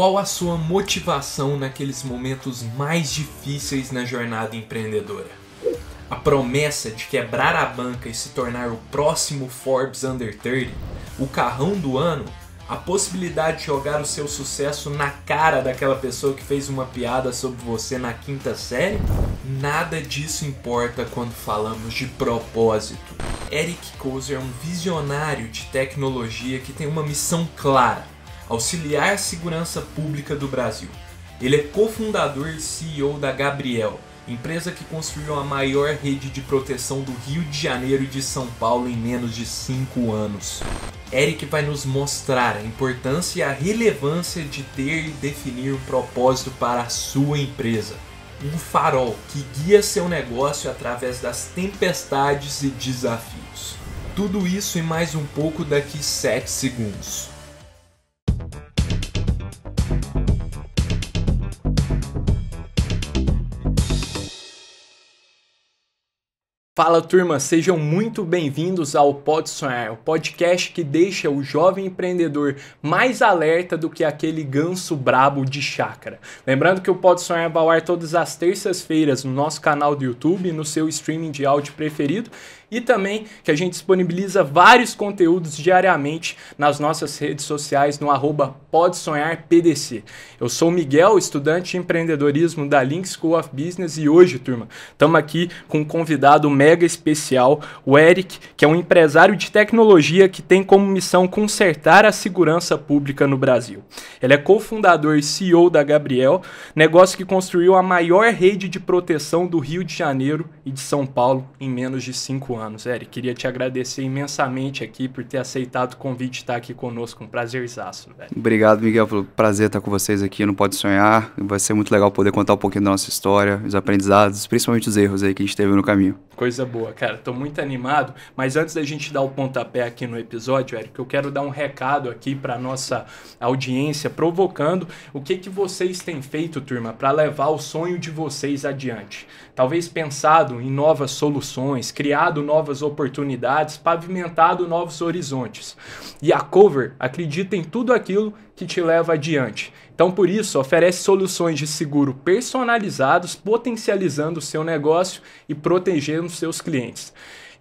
Qual a sua motivação naqueles momentos mais difíceis na jornada empreendedora? A promessa de quebrar a banca e se tornar o próximo Forbes Under 30? O carrão do ano? A possibilidade de jogar o seu sucesso na cara daquela pessoa que fez uma piada sobre você na quinta série? Nada disso importa quando falamos de propósito. Eric Kozer é um visionário de tecnologia que tem uma missão clara auxiliar à segurança pública do Brasil. Ele é cofundador e CEO da Gabriel, empresa que construiu a maior rede de proteção do Rio de Janeiro e de São Paulo em menos de 5 anos. Eric vai nos mostrar a importância e a relevância de ter e definir um propósito para a sua empresa. Um farol que guia seu negócio através das tempestades e desafios. Tudo isso e mais um pouco daqui 7 segundos. Fala turma, sejam muito bem-vindos ao Pode Sonhar, o podcast que deixa o jovem empreendedor mais alerta do que aquele ganso brabo de chácara. Lembrando que o Pode Sonhar vai é ao ar todas as terças-feiras no nosso canal do YouTube, no seu streaming de áudio preferido e também que a gente disponibiliza vários conteúdos diariamente nas nossas redes sociais no arroba Pode Sonhar PDC. Eu sou o Miguel, estudante de empreendedorismo da Link School of Business e hoje, turma, estamos aqui com um convidado mega especial, o Eric, que é um empresário de tecnologia que tem como missão consertar a segurança pública no Brasil. Ele é cofundador e CEO da Gabriel, negócio que construiu a maior rede de proteção do Rio de Janeiro e de São Paulo em menos de cinco anos anos. Eric, queria te agradecer imensamente aqui por ter aceitado o convite de estar aqui conosco. Um prazerzaço, velho. Obrigado, Miguel. Pelo prazer estar com vocês aqui no Pode Sonhar. Vai ser muito legal poder contar um pouquinho da nossa história, os aprendizados, principalmente os erros aí que a gente teve no caminho. Coisa boa, cara. Tô muito animado. Mas antes da gente dar o pontapé aqui no episódio, Eric, eu quero dar um recado aqui para nossa audiência, provocando o que, que vocês têm feito, turma, para levar o sonho de vocês adiante. Talvez pensado em novas soluções, criado novas oportunidades, pavimentado novos horizontes. E a Cover acredita em tudo aquilo que te leva adiante. Então, por isso, oferece soluções de seguro personalizados, potencializando o seu negócio e protegendo seus clientes.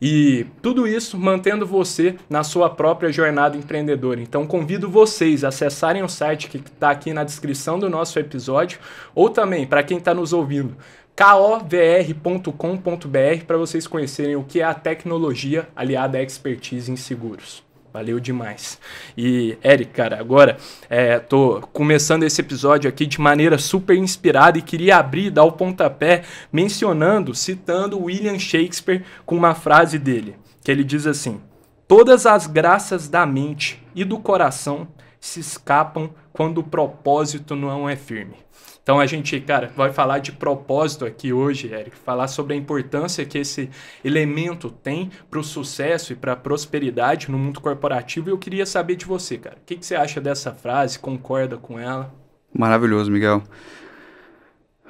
E tudo isso mantendo você na sua própria jornada empreendedora. Então convido vocês a acessarem o site que está aqui na descrição do nosso episódio, ou também para quem está nos ouvindo, kovr.com.br para vocês conhecerem o que é a tecnologia aliada à expertise em seguros. Valeu demais. E, Eric, cara, agora é, tô começando esse episódio aqui de maneira super inspirada e queria abrir dar o pontapé mencionando, citando William Shakespeare com uma frase dele, que ele diz assim: Todas as graças da mente e do coração se escapam quando o propósito não é firme. Então a gente, cara, vai falar de propósito aqui hoje, Eric, falar sobre a importância que esse elemento tem para o sucesso e para a prosperidade no mundo corporativo. E eu queria saber de você, cara, o que, que você acha dessa frase? Concorda com ela? Maravilhoso, Miguel.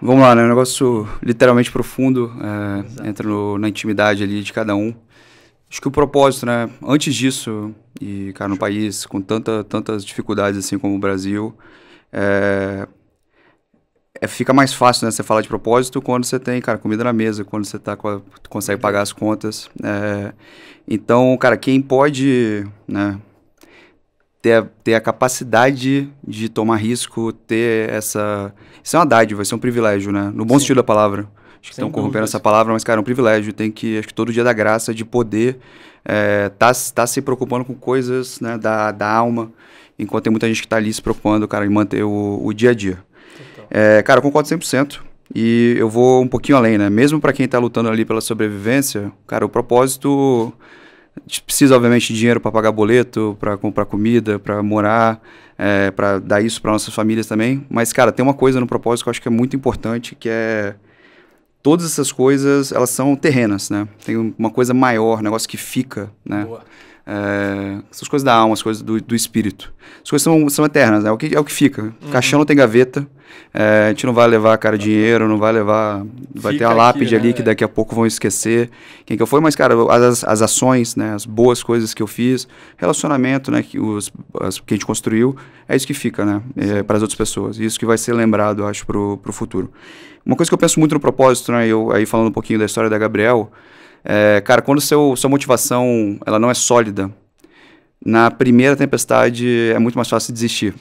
Vamos lá, né? Um negócio literalmente profundo, é, entra no, na intimidade ali de cada um. Acho que o propósito, né? Antes disso, e, cara, no país com tanta, tantas dificuldades assim como o Brasil, é, é, fica mais fácil, né? Você falar de propósito quando você tem, cara, comida na mesa, quando você tá a, consegue pagar as contas. É, então, cara, quem pode, né? Ter a, ter a capacidade de tomar risco, ter essa. Isso é uma dádiva, isso é um privilégio, né? No bom Sim. sentido da palavra. Acho que estão corrompendo essa palavra, mas, cara, é um privilégio. Tem que, acho que todo dia da graça de poder é, tá, tá se preocupando com coisas né, da, da alma, enquanto tem muita gente que está ali se preocupando, cara, em manter o, o dia a dia. É, cara, eu concordo 100%. E eu vou um pouquinho além, né? Mesmo para quem está lutando ali pela sobrevivência, cara, o propósito precisa obviamente de dinheiro para pagar boleto, para comprar comida, para morar, é, para dar isso para nossas famílias também. Mas cara, tem uma coisa no propósito que eu acho que é muito importante, que é todas essas coisas, elas são terrenas, né? Tem uma coisa maior, um negócio que fica, né? Boa. É, essas coisas da alma, as coisas do, do espírito. As coisas são, são eternas, né? é, o que, é o que fica. Uhum. Caixão não tem gaveta. É, a gente não vai levar, cara, dinheiro, não vai levar. Vai ter a lápide aqui, né? ali que daqui a pouco vão esquecer quem que eu fui, mas, cara, as, as ações, né? As boas coisas que eu fiz, relacionamento, né? Que, os, as, que a gente construiu, é isso que fica, né? É, para as outras pessoas. Isso que vai ser lembrado, eu acho, pro, pro futuro. Uma coisa que eu penso muito no propósito, né? Eu, aí falando um pouquinho da história da Gabriel. É, cara, quando seu, sua motivação ela não é sólida, na primeira tempestade é muito mais fácil desistir.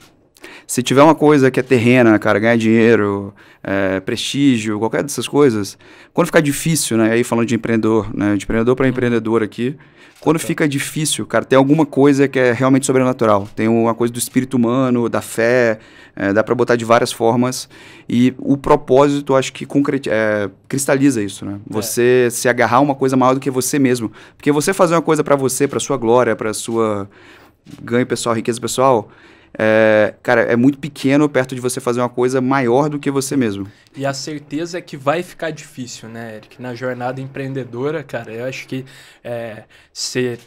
Se tiver uma coisa que é terrena, cara, ganhar dinheiro, é, prestígio, qualquer dessas coisas, quando ficar difícil, né? Aí falando de empreendedor, né? De empreendedor para empreendedor aqui, quando fica difícil, cara, tem alguma coisa que é realmente sobrenatural. Tem uma coisa do espírito humano, da fé, é, dá para botar de várias formas. E o propósito, acho que é, cristaliza isso, né? É. Você se agarrar a uma coisa maior do que você mesmo. Porque você fazer uma coisa para você, para sua glória, para sua ganho pessoal, riqueza pessoal é, cara, é muito pequeno perto de você fazer uma coisa maior do que você mesmo. E a certeza é que vai ficar difícil, né, Eric? Na jornada empreendedora, cara, eu acho que é,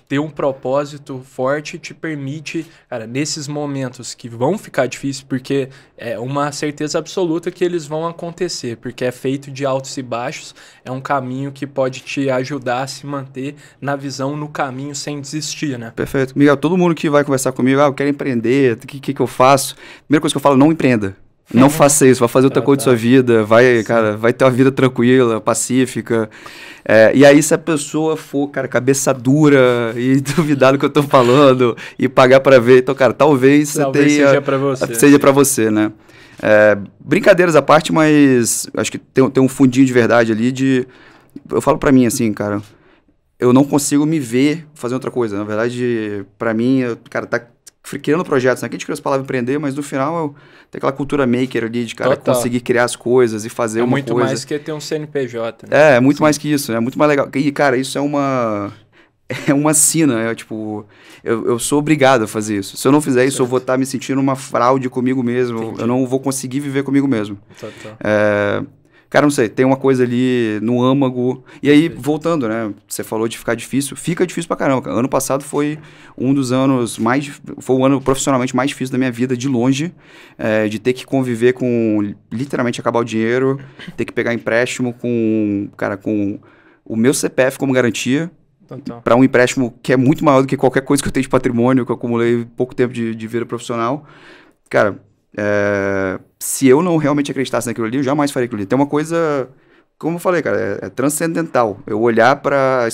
ter um propósito forte te permite, cara, nesses momentos que vão ficar difíceis, porque é uma certeza absoluta que eles vão acontecer, porque é feito de altos e baixos, é um caminho que pode te ajudar a se manter na visão, no caminho, sem desistir, né? Perfeito. Miguel, todo mundo que vai conversar comigo, ah, eu quero empreender, que, que, que eu faço? Primeira coisa que eu falo, não empreenda. Não é. faça isso, vai fazer outra é coisa de sua vida, vai, Sim. cara, vai ter uma vida tranquila, pacífica. É, e aí, se a pessoa for, cara, cabeça dura e duvidar do que eu tô falando e pagar para ver, então, cara, talvez, talvez você tenha. Seja pra você. Seja pra você, né? É, brincadeiras à parte, mas acho que tem, tem um fundinho de verdade ali de. Eu falo para mim assim, cara, eu não consigo me ver fazer outra coisa. Na verdade, para mim, cara, tá criando projetos, né? Que a gente criou as palavras empreender, mas no final tem aquela cultura maker ali de cara Total. conseguir criar as coisas e fazer é uma coisa. É muito mais que ter um CNPJ. Né? É, é muito Sim. mais que isso, né? é muito mais legal. E, cara, isso é uma é uma sina, é tipo, eu, eu sou obrigado a fazer isso. Se eu não fizer isso, eu vou estar tá me sentindo uma fraude comigo mesmo, Entendi. eu não vou conseguir viver comigo mesmo. Total. É... Cara, não sei, tem uma coisa ali no âmago. E aí, voltando, né? Você falou de ficar difícil. Fica difícil pra caramba, Ano passado foi um dos anos mais. Foi o ano profissionalmente mais difícil da minha vida, de longe. É, de ter que conviver com literalmente acabar o dinheiro, ter que pegar empréstimo com. Cara, com o meu CPF como garantia para um empréstimo que é muito maior do que qualquer coisa que eu tenho de patrimônio, que eu acumulei pouco tempo de, de vida profissional. Cara, é, se eu não realmente acreditasse naquilo ali, eu jamais faria aquilo ali. Tem uma coisa, como eu falei, cara, é, é transcendental. Eu olhar para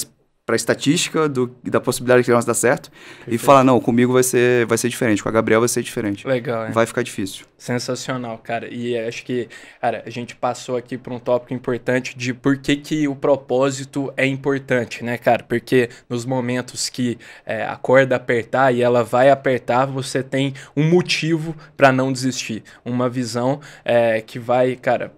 para estatística do, da possibilidade que nós dar certo Perfeito. e falar, não, comigo vai ser, vai ser diferente, com a Gabriel vai ser diferente. Legal, hein? Vai ficar difícil. Sensacional, cara. E acho que, cara, a gente passou aqui por um tópico importante de por que, que o propósito é importante, né, cara? Porque nos momentos que é, a corda apertar e ela vai apertar, você tem um motivo para não desistir. Uma visão é, que vai, cara,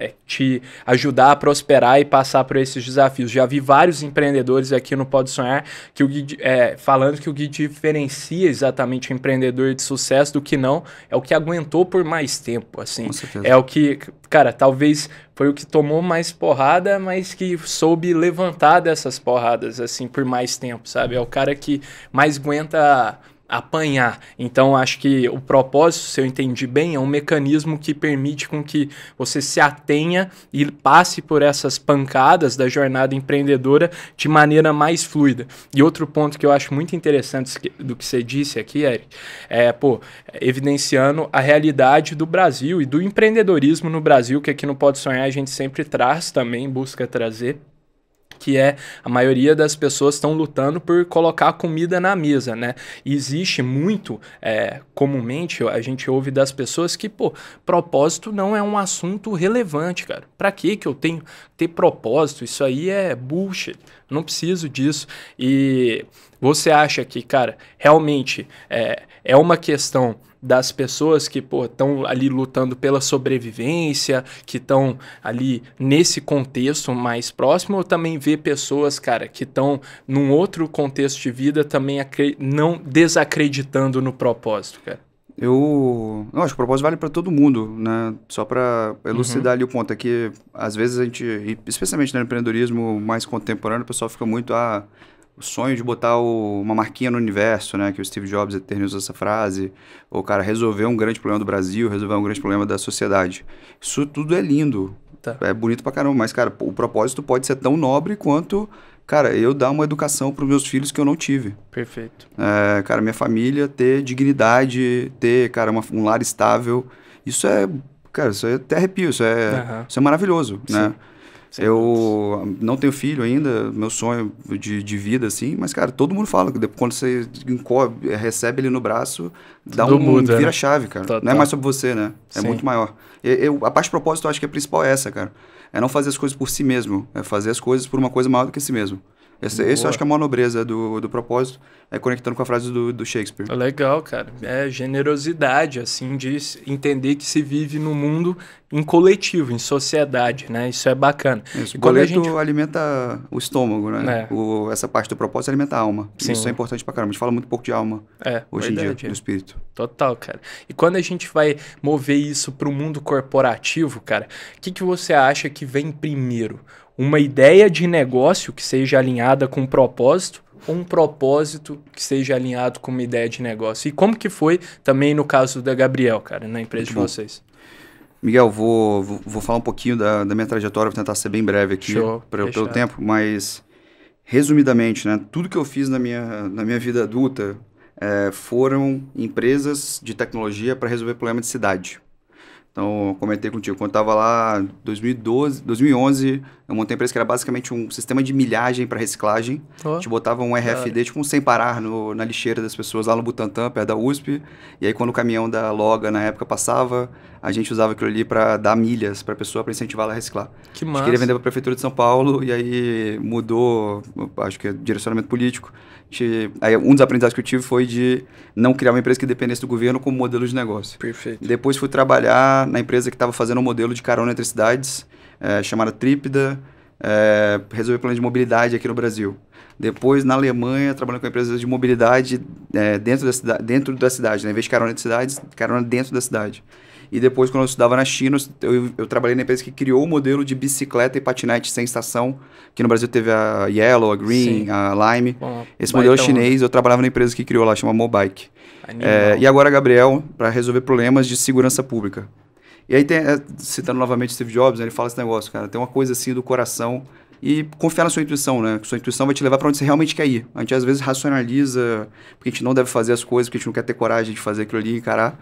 é, te ajudar a prosperar e passar por esses desafios. Já vi vários empreendedores aqui no Pode Sonhar que o Gui, é, falando que o que diferencia exatamente o empreendedor de sucesso do que não é o que aguentou por mais tempo, assim. É o que, cara, talvez foi o que tomou mais porrada, mas que soube levantar dessas porradas assim por mais tempo, sabe? É o cara que mais aguenta apanhar. Então, acho que o propósito, se eu entendi bem, é um mecanismo que permite com que você se atenha e passe por essas pancadas da jornada empreendedora de maneira mais fluida. E outro ponto que eu acho muito interessante do que você disse aqui, Eric, é, pô, evidenciando a realidade do Brasil e do empreendedorismo no Brasil, que aqui no Pode Sonhar a gente sempre traz também, busca trazer que é a maioria das pessoas estão lutando por colocar a comida na mesa, né? E existe muito, é, comumente a gente ouve das pessoas que, pô, propósito não é um assunto relevante, cara. Pra que que eu tenho ter propósito? Isso aí é bullshit não preciso disso. E você acha que, cara, realmente é, é uma questão das pessoas que estão ali lutando pela sobrevivência, que estão ali nesse contexto mais próximo, ou também ver pessoas, cara, que estão num outro contexto de vida também não desacreditando no propósito, cara? Eu. Não, acho que o propósito vale para todo mundo, né? Só para elucidar uhum. ali o ponto. É que, às vezes, a gente, especialmente no empreendedorismo mais contemporâneo, o pessoal fica muito. Ah, o sonho de botar o, uma marquinha no universo, né? Que o Steve Jobs eternizou essa frase. Ou, cara, resolver um grande problema do Brasil, resolver um grande problema da sociedade. Isso tudo é lindo. Tá. É bonito pra caramba, mas, cara, o propósito pode ser tão nobre quanto cara, eu dar uma educação para os meus filhos que eu não tive. Perfeito. É, cara, minha família ter dignidade, ter, cara, uma, um lar estável. Isso é, cara, isso é até arrepio, isso é, uhum. isso é maravilhoso, Sim. né? eu não tenho filho ainda, meu sonho de, de vida, assim, mas, cara, todo mundo fala que depois, quando você encobre, recebe ele no braço, dá Tudo um muda, vira-chave, né? cara. Tá, tá. Não é mais sobre você, né? É Sim. muito maior. Eu, eu, a parte de propósito, eu acho que é a principal é essa, cara é não fazer as coisas por si mesmo, é fazer as coisas por uma coisa maior do que si mesmo. Esse, esse eu acho que é uma nobreza do, do propósito, é conectando com a frase do, do Shakespeare. É legal, cara. É generosidade, assim, de entender que se vive no mundo em coletivo, em sociedade, né? Isso é bacana. Isso, o coleto gente... alimenta o estômago, né? É. O, essa parte do propósito alimenta a alma. Sim. Isso é importante pra caramba. A gente fala muito pouco de alma é, é hoje verdade. em dia, é. do espírito. Total, cara. E quando a gente vai mover isso pro mundo corporativo, cara, o que, que você acha que vem primeiro? uma ideia de negócio que seja alinhada com um propósito ou um propósito que seja alinhado com uma ideia de negócio. E como que foi também no caso da Gabriel, cara, na empresa Muito de bom. vocês? Miguel, vou, vou, vou falar um pouquinho da, da minha trajetória, vou tentar ser bem breve aqui pra, pelo tempo, mas resumidamente, né, tudo que eu fiz na minha, na minha vida adulta é, foram empresas de tecnologia para resolver problema de cidade. Então, eu comentei contigo, quando estava lá 2012, 2011, eu montei uma empresa que era basicamente um sistema de milhagem para reciclagem. Oh. A gente botava um RFD, claro. tipo um sem parar, no, na lixeira das pessoas lá no Butantã, perto da USP. E aí, quando o caminhão da Loga, na época, passava, a gente usava aquilo ali para dar milhas para a pessoa, para incentivar ela a reciclar. Que massa. A gente queria vender para a Prefeitura de São Paulo e aí mudou, acho que é direcionamento político gente, aí um dos aprendizados que eu tive foi de não criar uma empresa que dependesse do governo como modelo de negócio. Perfeito. Depois fui trabalhar na empresa que estava fazendo um modelo de carona entre cidades, é, chamada Trípida, é, resolver plano de mobilidade aqui no Brasil. Depois, na Alemanha, trabalhando com empresas de mobilidade é, dentro, da dentro da cidade, né? em vez de carona entre cidades, carona dentro da cidade. E depois, quando eu estudava na China, eu, eu trabalhei na empresa que criou o modelo de bicicleta e patinete sem estação, que no Brasil teve a Yellow, a Green, Sim. a Lime. Bom, Esse modelo então, chinês, eu trabalhava na empresa que criou lá, chama Mobike. É, e agora, Gabriel, para resolver problemas de segurança pública. E aí, tem, é, citando novamente Steve Jobs, né, ele fala esse negócio, cara, tem uma coisa assim do coração e confiar na sua intuição, né? Sua intuição vai te levar para onde você realmente quer ir. A gente às vezes racionaliza porque a gente não deve fazer as coisas, porque a gente não quer ter coragem de fazer aquilo ali, encarar.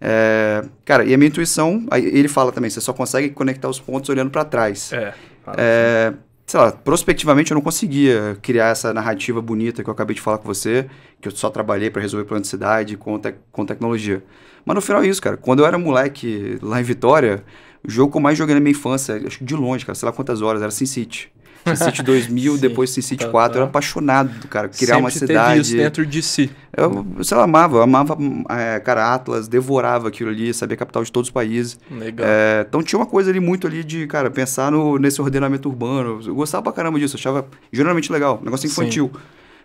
É, cara, e a minha intuição, ele fala também, você só consegue conectar os pontos olhando para trás. É, é assim. sei lá, prospectivamente eu não conseguia criar essa narrativa bonita que eu acabei de falar com você, que eu só trabalhei para resolver plano de cidade com, te com tecnologia. Mas no final é isso, cara. Quando eu era moleque lá em Vitória, o jogo que eu mais joguei na minha infância, acho que de longe, cara, sei lá quantas horas, era SimCity. City 2000, depois Sim, City tá, 4. Tá. Eu era apaixonado, cara. Criar Sempre uma cidade. Teve isso dentro de si. Eu, sei lá, amava. Eu amava, é, cara, Atlas, devorava aquilo ali, sabia a capital de todos os países. Legal. É, então tinha uma coisa ali muito ali de, cara, pensar no, nesse ordenamento urbano. Eu gostava pra caramba disso, achava geralmente legal. Negócio infantil.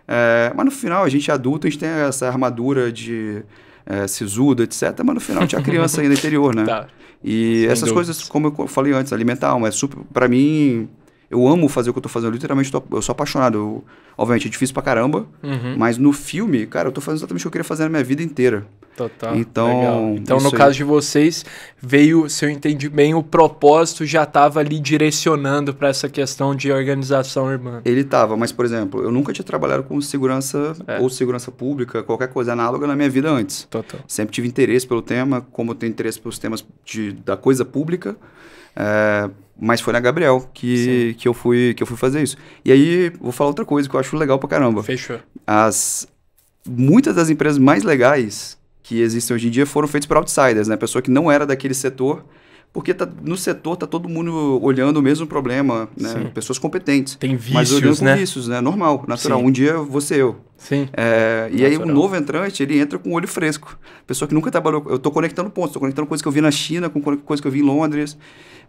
É, mas no final, a gente é adulto, a gente tem essa armadura de é, sisuda, etc. Mas no final tinha criança ainda interior, né? Tá. E Sem essas dúvidas. coisas, como eu falei antes, alimentar mas é super. Pra mim, eu amo fazer o que eu tô fazendo. Eu, literalmente, tô, eu sou apaixonado. Eu, obviamente, é difícil pra caramba. Uhum. Mas no filme, cara, eu tô fazendo exatamente o que eu queria fazer na minha vida inteira. Total. Então, Legal. É então no aí. caso de vocês, veio, se eu entendi bem, o propósito já estava ali direcionando para essa questão de organização urbana. Ele estava, mas, por exemplo, eu nunca tinha trabalhado com segurança é. ou segurança pública, qualquer coisa análoga na minha vida antes. Total. Sempre tive interesse pelo tema, como eu tenho interesse pelos temas de, da coisa pública. É, mas foi na Gabriel que, que, eu fui, que eu fui fazer isso. E aí, vou falar outra coisa que eu acho legal pra caramba. Fechou. As, muitas das empresas mais legais que existem hoje em dia foram feitas por outsiders, né? Pessoa que não era daquele setor porque tá, no setor tá todo mundo olhando o mesmo problema, né? Pessoas competentes. Tem vícios, mas olhando né? vícios, né? Normal, natural. Sim. Um dia você eu. Sim. É, e aí o um novo entrante, ele entra com o olho fresco. Pessoa que nunca trabalhou. Eu estou conectando pontos, estou conectando coisas que eu vi na China com coisas que eu vi em Londres.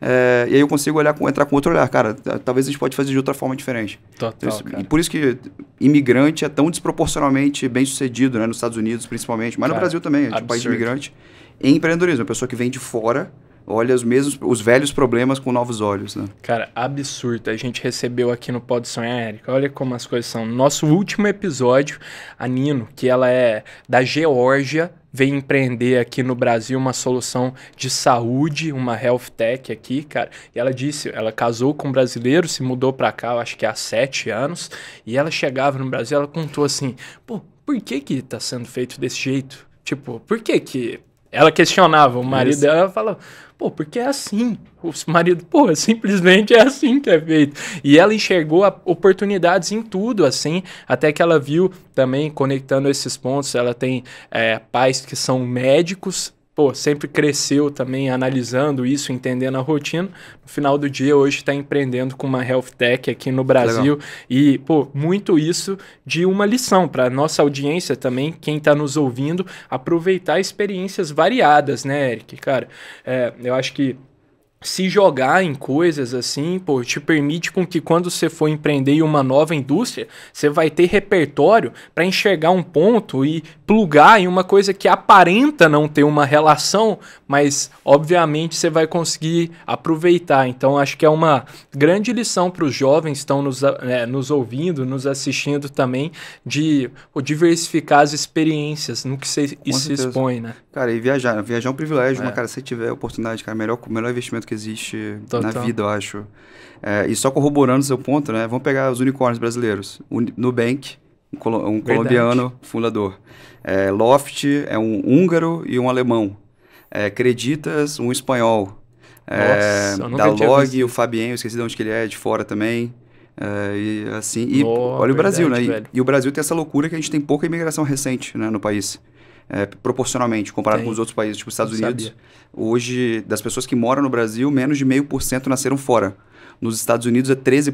É, e aí eu consigo olhar com, entrar com outro olhar. Cara, talvez a gente pode fazer de outra forma diferente. Total, E por isso que imigrante é tão desproporcionalmente bem sucedido, né? Nos Estados Unidos, principalmente, mas cara, no Brasil também, é um país de imigrante. Em empreendedorismo, a pessoa que vem de fora olha os mesmos, os velhos problemas com novos olhos, né? Cara, absurdo. A gente recebeu aqui no Pode Sonhar, Erika. Olha como as coisas são. Nosso último episódio, a Nino, que ela é da Geórgia, veio empreender aqui no Brasil uma solução de saúde, uma health tech aqui, cara. E ela disse, ela casou com um brasileiro, se mudou para cá, acho que há sete anos, e ela chegava no Brasil, ela contou assim, pô, por que que tá sendo feito desse jeito? Tipo, por que que ela questionava o marido Isso. dela, ela falava, pô, porque é assim. O marido, pô, simplesmente é assim que é feito. E ela enxergou oportunidades em tudo, assim, até que ela viu também, conectando esses pontos, ela tem é, pais que são médicos, pô, sempre cresceu também analisando isso, entendendo a rotina. No final do dia, hoje está empreendendo com uma health tech aqui no Brasil. Legal. E, pô, muito isso de uma lição para nossa audiência também, quem está nos ouvindo, aproveitar experiências variadas, né, Eric? Cara, é, eu acho que se jogar em coisas assim, pô, te permite com que quando você for empreender uma nova indústria, você vai ter repertório para enxergar um ponto e plugar em uma coisa que aparenta não ter uma relação, mas obviamente você vai conseguir aproveitar. Então acho que é uma grande lição para os jovens que estão nos, é, nos ouvindo, nos assistindo também, de diversificar as experiências no que você se expõe, né? Cara, e viajar, viajar é um privilégio, é. mas cara, se tiver oportunidade, cara, melhor, melhor investimento que que existe Total. na vida, eu acho. É, e só corroborando seu ponto, né? Vamos pegar os unicórnios brasileiros. Nubank, um, colo um colombiano fundador. É, Loft é um húngaro e um alemão. É, Creditas, um espanhol. É, Nossa, da Log, o Fabien, eu esqueci de onde ele é, de fora também. É, e assim, e olha o Brasil, né? E, e, o Brasil tem essa loucura que a gente tem pouca imigração recente né, no país é, proporcionalmente, comparado Tem. com os outros países, tipo Estados Unidos. Sabia. Hoje, das pessoas que moram no Brasil, menos de meio por cento nasceram fora. Nos Estados Unidos é 13%.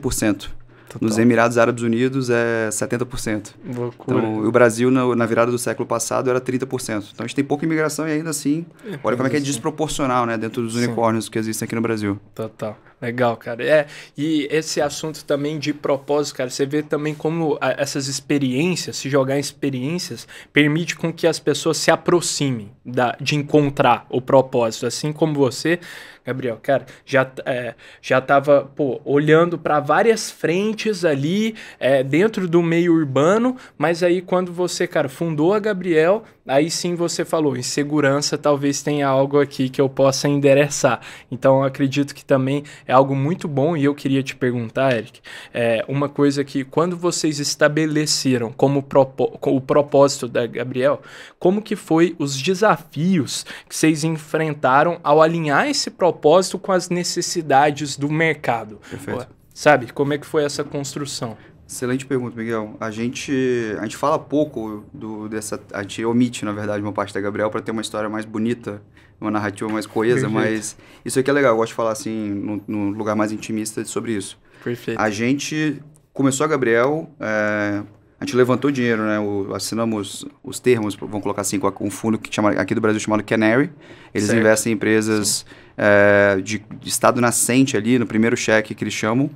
Total. Nos Emirados Árabes Unidos é 70%. Loucura. Então, o Brasil, na, na, virada do século passado, era 30%. Então, a gente tem pouca imigração e ainda assim, é, olha como é que é, é. desproporcional, né? Dentro dos Sim. unicórnios que existem aqui no Brasil. Total. Legal, cara. É, e esse assunto também de propósito, cara, você vê também como a, essas experiências, se jogar em experiências, permite com que as pessoas se aproximem da, de encontrar o propósito. Assim como você, Gabriel, cara, já, é, já tava pô, olhando para várias frentes ali é, dentro do meio urbano, mas aí quando você, cara, fundou a Gabriel, aí sim você falou, em segurança talvez tenha algo aqui que eu possa endereçar. Então acredito que também é algo muito bom e eu queria te perguntar, Eric, é uma coisa que quando vocês estabeleceram como propo, o propósito da Gabriel, como que foi os desafios que vocês enfrentaram ao alinhar esse propósito com as necessidades do mercado? Perfeito. Sabe, como é que foi essa construção? Excelente pergunta, Miguel. A gente, a gente fala pouco do, dessa. A gente omite, na verdade, uma parte da Gabriel para ter uma história mais bonita uma narrativa mais coesa, Perfeito. mas isso aqui é legal, eu gosto de falar assim, num, lugar mais intimista sobre isso. Perfeito. A gente começou a Gabriel, é, a gente levantou dinheiro, né? O, assinamos os termos, vamos colocar assim, com um fundo que chama, aqui do Brasil chamado Canary. Eles certo. investem em empresas é, de, de estado nascente ali, no primeiro cheque que eles chamam.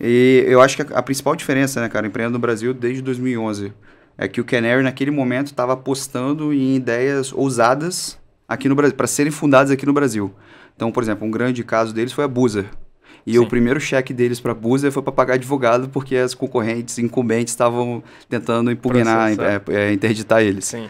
E eu acho que a, a, principal diferença, né, cara, empreendendo no Brasil desde 2011, é que o Canary naquele momento estava apostando em ideias ousadas aqui no Brasil, para serem fundadas aqui no Brasil. Então, por exemplo, um grande caso deles foi a Buzer. E Sim. o primeiro cheque deles para a Buzer foi para pagar advogado, porque as concorrentes incumbentes estavam tentando impugnar, é, é, interditar eles. Sim.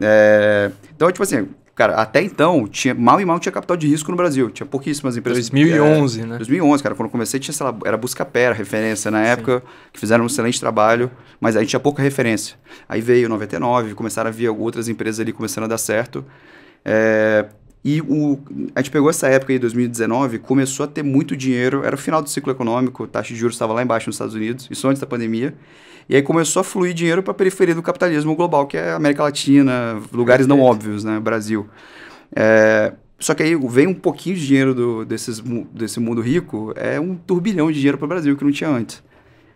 É, então, tipo assim, cara, até então, tinha, mal e mal tinha capital de risco no Brasil. Tinha pouquíssimas empresas. 2011, é, né? 2011, cara. Quando eu comecei, tinha, sei lá, era referência na época, Sim. que fizeram um excelente trabalho, mas a gente tinha pouca referência. Aí veio 99, começaram a vir outras empresas ali começando a dar certo. É, e o, a gente pegou essa época aí, 2019, começou a ter muito dinheiro, era o final do ciclo econômico, taxa de juros estava lá embaixo nos Estados Unidos, isso antes da pandemia. E aí começou a fluir dinheiro para a periferia do capitalismo global, que é América Latina, lugares Perfeito. não óbvios, né? Brasil. É, só que aí vem um pouquinho de dinheiro do, desses, desse mundo rico, é um turbilhão de dinheiro para o Brasil que não tinha antes.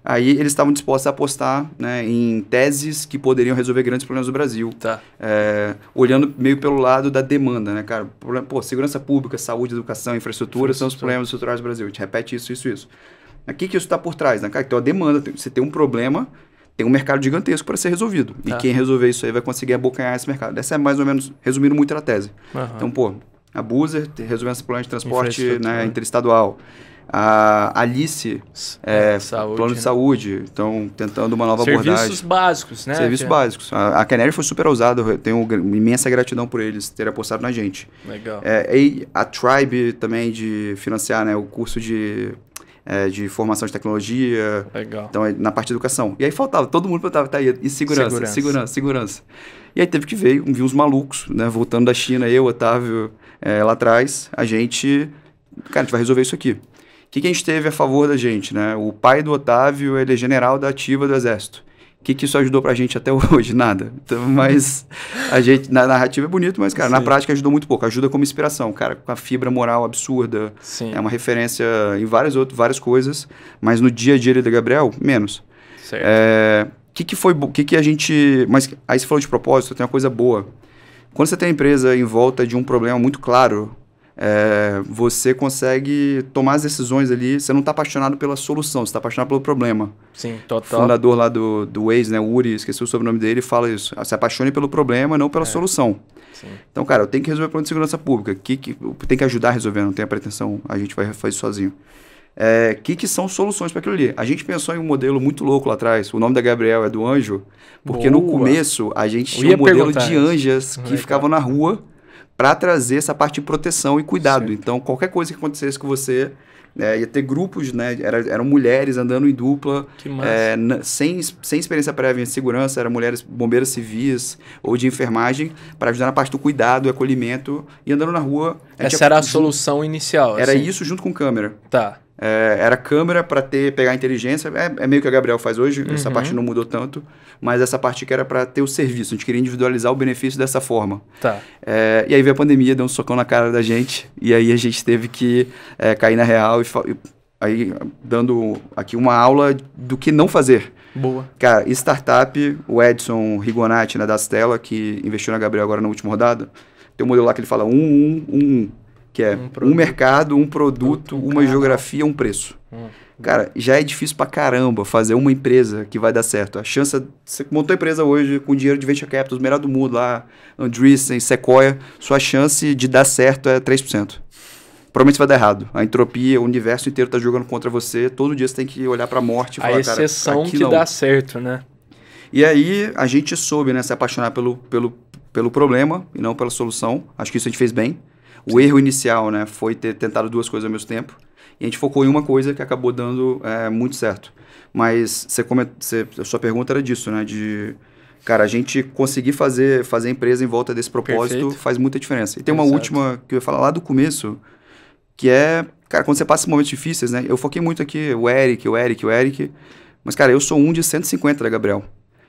Aí eles estavam dispostos a apostar né, em teses que poderiam resolver grandes problemas do Brasil. Tá. É, olhando meio pelo lado da demanda, né, cara? Pô, segurança pública, saúde, educação, infraestrutura Sim, são os problemas estruturais do Brasil. A gente repete isso, isso, isso. O que, que isso está por trás, né? Cara, então a demanda, você tem um problema, tem um mercado gigantesco para ser resolvido. Tá. E quem resolver isso aí vai conseguir abocanhar esse mercado. Essa é mais ou menos, resumindo muito a tese. Uhum. Então, pô, a Buser resolvendo esse problema de transporte né, interestadual a Alice, é, é saúde, plano de né? saúde, estão tentando uma nova Serviços abordagem. Serviços básicos, né? Serviços é básicos. A, a Canary foi super ousada, eu tenho imensa gratidão por eles terem apostado na gente. Legal. É, e a Tribe também de financiar né, o curso de é, de formação de tecnologia. Legal. Então, é, na parte de educação. E aí faltava, todo mundo perguntava, tá aí, e segurança, segurança, segurança, segurança. E aí teve que ver, vi uns malucos, né? Voltando da China, eu, Otávio, é, lá atrás, a gente. Cara, a gente vai resolver isso aqui que, que a gente teve a favor da gente, né? O pai do Otávio, ele é general da ativa do Exército. O que, que isso ajudou pra gente até hoje? Nada. Então, mas a gente, na narrativa é bonito, mas, cara, Sim. na prática ajudou muito pouco. Ajuda como inspiração, cara, com a fibra moral absurda. Sim. É uma referência em várias, outras, várias coisas, mas no dia a dia da Gabriel, menos. Certo. É, que que foi, que que a gente, mas aí você falou de propósito, tem uma coisa boa. Quando você tem a empresa em volta de um problema muito claro, é, você consegue tomar as decisões ali. Você não está apaixonado pela solução, você está apaixonado pelo problema. Sim, total. O fundador lá do, do Waze, né, Uri, esqueci o sobrenome dele, fala isso. Ah, se apaixone pelo problema, não pela é. solução. Sim. Então, cara, eu tenho que resolver o problema de segurança pública. Que, que, tem que ajudar a resolver, não tem a pretensão, a gente vai fazer sozinho. O é, que, que são soluções para aquilo ali? A gente pensou em um modelo muito louco lá atrás. O nome da Gabriel é do Anjo, porque Boa. no começo a gente tinha um modelo de anjas que ficavam na rua para trazer essa parte de proteção e cuidado. Certo. Então, qualquer coisa que acontecesse com você, é, ia ter grupos, né? Era, eram mulheres andando em dupla, é, sem, sem experiência prévia de segurança, eram mulheres bombeiras civis ou de enfermagem, para ajudar na parte do cuidado, e acolhimento, e andando na rua. Essa tinha, era a junto, solução inicial. Era assim. isso junto com câmera. Tá. É, era câmera para ter pegar inteligência, é, é meio que a Gabriel faz hoje, uhum. essa parte não mudou tanto mas essa parte que era para ter o serviço. A gente queria individualizar o benefício dessa forma. Tá. É, e aí veio a pandemia, deu um socão na cara da gente, e aí a gente teve que é, cair na real e, e aí dando aqui uma aula do que não fazer. Boa. Cara, startup, o Edson Rigonati, né, da Stella, que investiu na Gabriel agora na última rodada, tem um modelo lá que ele fala um, um, um, que é um, um mercado, um produto, um uma geografia, um preço. Hum. Cara, já é difícil pra caramba fazer uma empresa que vai dar certo. A chance. É, você montou a empresa hoje com dinheiro de venture capital, os melhores do mundo lá, Andreessen, Sequoia, sua chance de dar certo é 3%. Provavelmente vai dar errado. A entropia, o universo inteiro tá jogando contra você. Todo dia você tem que olhar pra morte e a falar, exceção que não. dá certo, né? E aí a gente soube, né, se apaixonar pelo, pelo, pelo problema e não pela solução. Acho que isso a gente fez bem. O erro inicial, né, foi ter tentado duas coisas ao mesmo tempo. E a gente focou em uma coisa que acabou dando é, muito certo. Mas você coment... você... a sua pergunta era disso, né? De, cara, a gente conseguir fazer, fazer a empresa em volta desse propósito Perfeito. faz muita diferença. E tem uma última que eu ia falar lá do começo, que é, cara, quando você passa momentos difíceis, né? Eu foquei muito aqui, o Eric, o Eric, o Eric. Mas, cara, eu sou um de 150 né, Gabriel.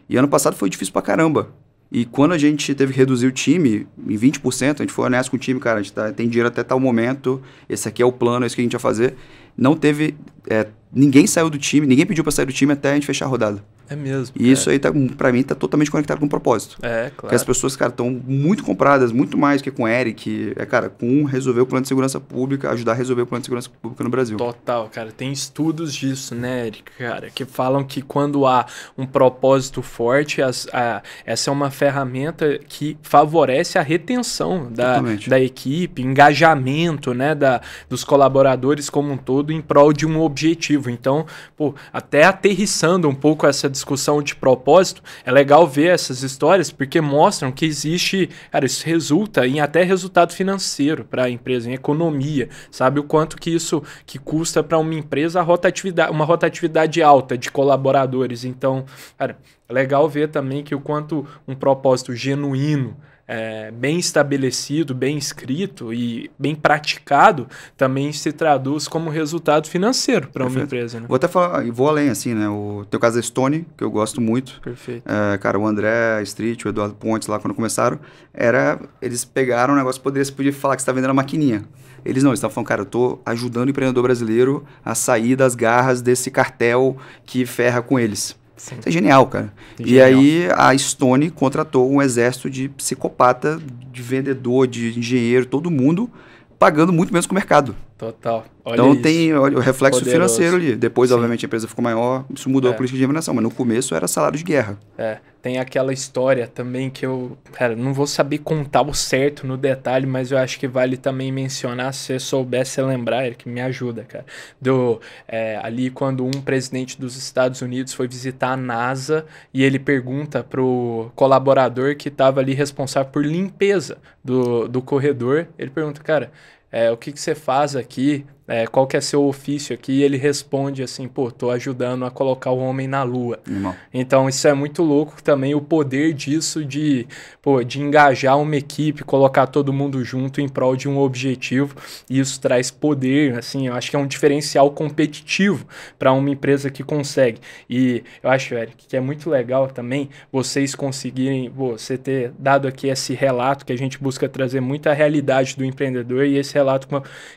E ano passado foi difícil pra caramba. E quando a gente teve que reduzir o time em 20%, a gente foi honesto com o time, cara, a gente tá, tem dinheiro até tal momento, esse aqui é o plano, é isso que a gente vai fazer. Não teve é, ninguém saiu do time, ninguém pediu para sair do time até a gente fechar a rodada. É mesmo. E cara. isso aí, tá, para mim, tá totalmente conectado com o propósito. É, claro. Porque as pessoas, cara, estão muito compradas, muito mais que com o Eric. É, cara, com resolver o plano de segurança pública, ajudar a resolver o plano de segurança pública no Brasil. Total, cara. Tem estudos disso, né, Eric, cara, que falam que quando há um propósito forte, as, a, essa é uma ferramenta que favorece a retenção da, da equipe, engajamento, né, da, dos colaboradores como um todo em prol de um objetivo. Então, pô, até aterrissando um pouco essa discussão de propósito, é legal ver essas histórias porque mostram que existe, cara, isso resulta em até resultado financeiro para a empresa, em economia, sabe o quanto que isso que custa para uma empresa rotatividade, uma rotatividade alta de colaboradores. Então, cara, é legal ver também que o quanto um propósito genuíno é, bem estabelecido, bem escrito e bem praticado, também se traduz como resultado financeiro para uma empresa. Né? Vou até falar, vou além, assim, né? O teu caso da é Stone, que eu gosto muito. Perfeito. É, cara, o André Street, o Eduardo Pontes lá quando começaram, era. Eles pegaram um negócio, poderia, se podia falar que você está vendendo a maquininha. Eles não, eles estavam falando, cara, eu tô ajudando o empreendedor brasileiro a sair das garras desse cartel que ferra com eles. Sim. Isso é genial, cara. É genial. E aí a Stone contratou um exército de psicopata, de vendedor, de engenheiro, todo mundo pagando muito menos que o mercado. Total. Olha então isso. tem olha, o reflexo Poderoso. financeiro ali. Depois, Sim. obviamente, a empresa ficou maior, isso mudou é. a política de remuneração, mas no começo era salário de guerra. É, tem aquela história também que eu, cara, não vou saber contar o certo no detalhe, mas eu acho que vale também mencionar, se você soubesse lembrar, que me ajuda, cara. Do, é, ali quando um presidente dos Estados Unidos foi visitar a NASA e ele pergunta pro colaborador que estava ali responsável por limpeza do, do corredor, ele pergunta, cara, é, o que, que você faz aqui, é, qual que é seu ofício aqui? E ele responde assim, pô, tô ajudando a colocar o homem na lua. Irmão. Então isso é muito louco também, o poder disso de, pô, de engajar uma equipe, colocar todo mundo junto em prol de um objetivo. E isso traz poder, assim, eu acho que é um diferencial competitivo para uma empresa que consegue. E eu acho, Eric, que é muito legal também vocês conseguirem, você ter dado aqui esse relato que a gente busca trazer muita realidade do empreendedor e esse relato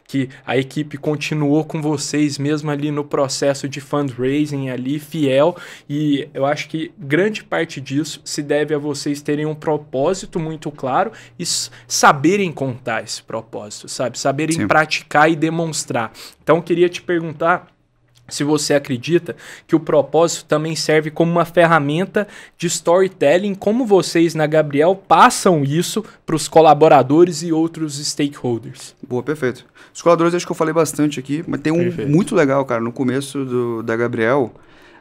que a equipe equipe continuou com vocês mesmo ali no processo de fundraising ali, fiel, e eu acho que grande parte disso se deve a vocês terem um propósito muito claro e saberem contar esse propósito, sabe? Saberem Sim. praticar e demonstrar. Então, queria te perguntar se você acredita que o propósito também serve como uma ferramenta de storytelling, como vocês na Gabriel passam isso para os colaboradores e outros stakeholders. Boa, perfeito. Os colaboradores acho que eu falei bastante aqui, mas tem um perfeito. muito legal, cara. No começo do, da Gabriel,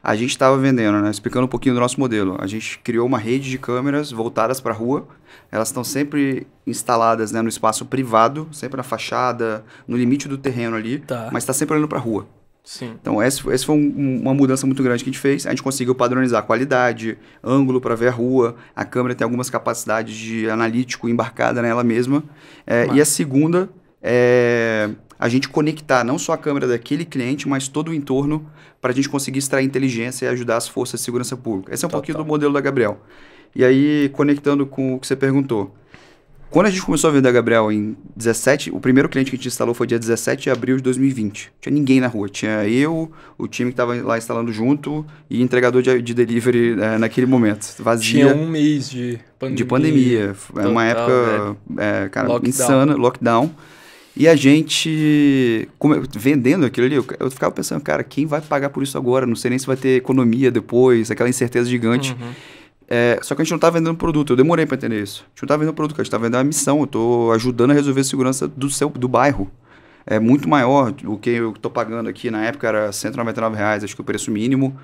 a gente estava vendendo, né? Explicando um pouquinho do nosso modelo. A gente criou uma rede de câmeras voltadas para a rua. Elas estão sempre instaladas né, no espaço privado, sempre na fachada, no limite do terreno ali, tá. mas está sempre olhando para a rua. Sim. Então, essa, essa foi um, uma mudança muito grande que a gente fez. A gente conseguiu padronizar a qualidade, ângulo para ver a rua, a câmera tem algumas capacidades de analítico embarcada nela mesma. É, e a segunda é a gente conectar não só a câmera daquele cliente, mas todo o entorno para a gente conseguir extrair inteligência e ajudar as forças de segurança pública. Esse é um pouquinho do modelo da Gabriel. E aí, conectando com o que você perguntou. Quando a gente começou a vender a Gabriel em 17, o primeiro cliente que a gente instalou foi dia 17 de abril de 2020. tinha ninguém na rua, tinha eu, o time que estava lá instalando junto e entregador de, de delivery é, naquele momento. Vazia. Tinha um mês de pandemia. De pandemia. Total, uma época, é, cara, lockdown. insana, lockdown. E a gente, como, vendendo aquilo ali, eu, eu, ficava pensando, cara, quem vai pagar por isso agora? Não sei nem se vai ter economia depois, aquela incerteza gigante. Uhum. É, só que a gente não tá vendendo produto, eu demorei para entender isso. A gente não tá vendendo produto, a gente tá vendendo uma missão, eu tô ajudando a resolver a segurança do seu do bairro. É muito maior o que eu tô pagando aqui na época era 199 reais, acho que o preço mínimo.